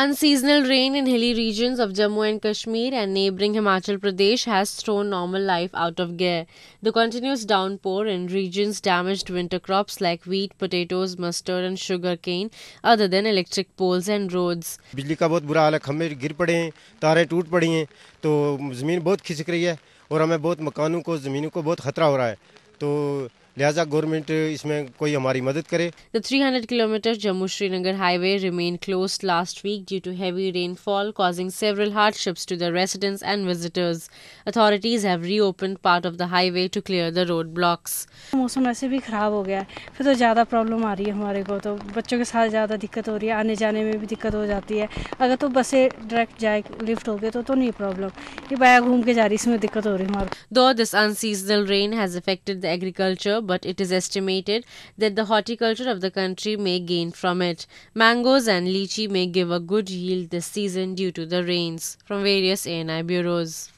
Unseasonal rain in hilly regions of Jammu and Kashmir and neighboring Himachal Pradesh has thrown normal life out of gear. The continuous downpour in regions damaged winter crops like wheat, potatoes, mustard and sugar cane other than electric poles and roads. बिजली का बहुत बुरा हाल है खंभे गिर पड़े हैं तारें टूट पड़ी हैं तो ज़मीन बहुत खिसक रही है और हमें बहुत मकानों को ज़मीनों को बहुत खतरा हो रहा है तो लिहाजा गवर्नमेंट इसमें कोई हमारी मदद करे three hundred kilometre Jammu Srinagar highway remain close last week due to heavy rainfall causing several hardships to the residents and visitors authorities have reopen part of the highway to clear the road blocks मौसम ऐसे भी ख़राब हो गया है फिर तो ज़्यादा प्रॉब्लम आ रही है हमारे को तो बच्चों के साथ ज़्यादा दिक्कत हो रही है आने जाने में भी दिक्कत हो जाती है अगर तो बसें डायरेक्ट जाए लिफ्ट हो गए तो तो नहीं प्रॉब्लम ये बाया घूम के जा रही है इसमें दिक्कत हो रही है हमारे दो this unseasonal rain has affected the agriculture but it is estimated that the horticulture of the country may gain from it. Mangoes and lychee may give a good yield this season due to the rains. From various ANI bureaus.